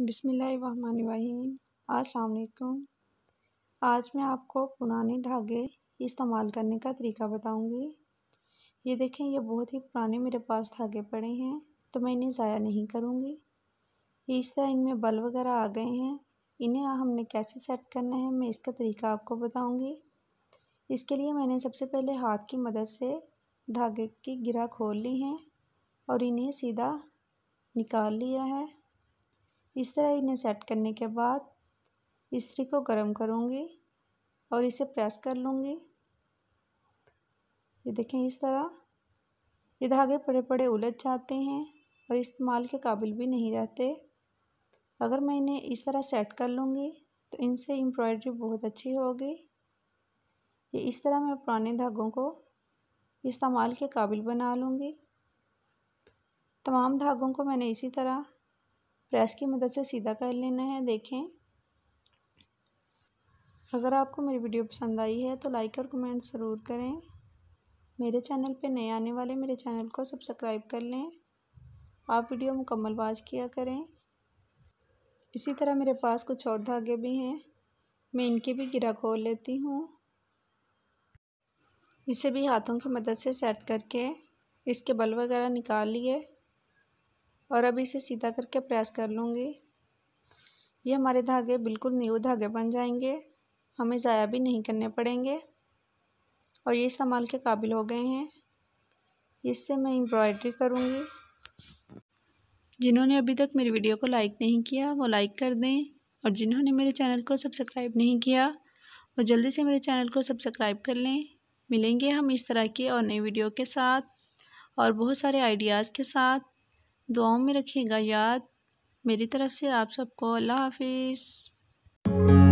असलकुम आज मैं आपको पुराने धागे इस्तेमाल करने का तरीका बताऊंगी ये देखें ये बहुत ही पुराने मेरे पास धागे पड़े हैं तो मैं इन्हें ज़ाया नहीं करूँगी इस तरह इनमें बल वगैरह आ गए हैं इन्हें हमने कैसे सेट करना है मैं इसका तरीका आपको बताऊँगी इसके लिए मैंने सबसे पहले हाथ की मदद से धागे की गिरा खोल ली हैं और इन्हें सीधा निकाल लिया है इस तरह इन्हें सेट करने के बाद इस्त्री को गर्म करूँगी और इसे प्रेस कर लूँगी ये देखें इस तरह ये धागे बड़े बड़े उलझ जाते हैं और इस्तेमाल के काबिल भी नहीं रहते अगर मैं इन्हें इस तरह सेट कर लूँगी तो इनसे एम्ब्रॉयडरी बहुत अच्छी होगी ये इस तरह मैं पुराने धागों को इस्तेमाल के काबिल बना लूँगी तमाम धागों को मैंने इसी तरह प्रेस की मदद से सीधा कर लेना है देखें अगर आपको मेरी वीडियो पसंद आई है तो लाइक और कमेंट ज़रूर करें मेरे चैनल पे नए आने वाले मेरे चैनल को सब्सक्राइब कर लें आप वीडियो मुकम्मल वाच किया करें इसी तरह मेरे पास कुछ और धागे भी हैं मैं इनकी भी गिरा खोल लेती हूँ इसे भी हाथों की मदद से सेट करके इसके बल वगैरह निकाल लिए और अब इसे सीधा करके प्रेस कर लूँगी ये हमारे धागे बिल्कुल न्यू धागे बन जाएंगे हमें ज़ाया भी नहीं करने पड़ेंगे और ये इस्तेमाल के काबिल हो गए हैं इससे मैं एम्ब्रॉयड्री करूँगी जिन्होंने अभी तक मेरी वीडियो को लाइक नहीं किया वो लाइक कर दें और जिन्होंने मेरे चैनल को सब्सक्राइब नहीं किया वो जल्दी से मेरे चैनल को सब्सक्राइब कर लें मिलेंगे हम इस तरह के और नई वीडियो के साथ और बहुत सारे आइडियाज़ के साथ दुआओं में रखिएगा याद मेरी तरफ़ से आप सबको अल्लाह हाफिज़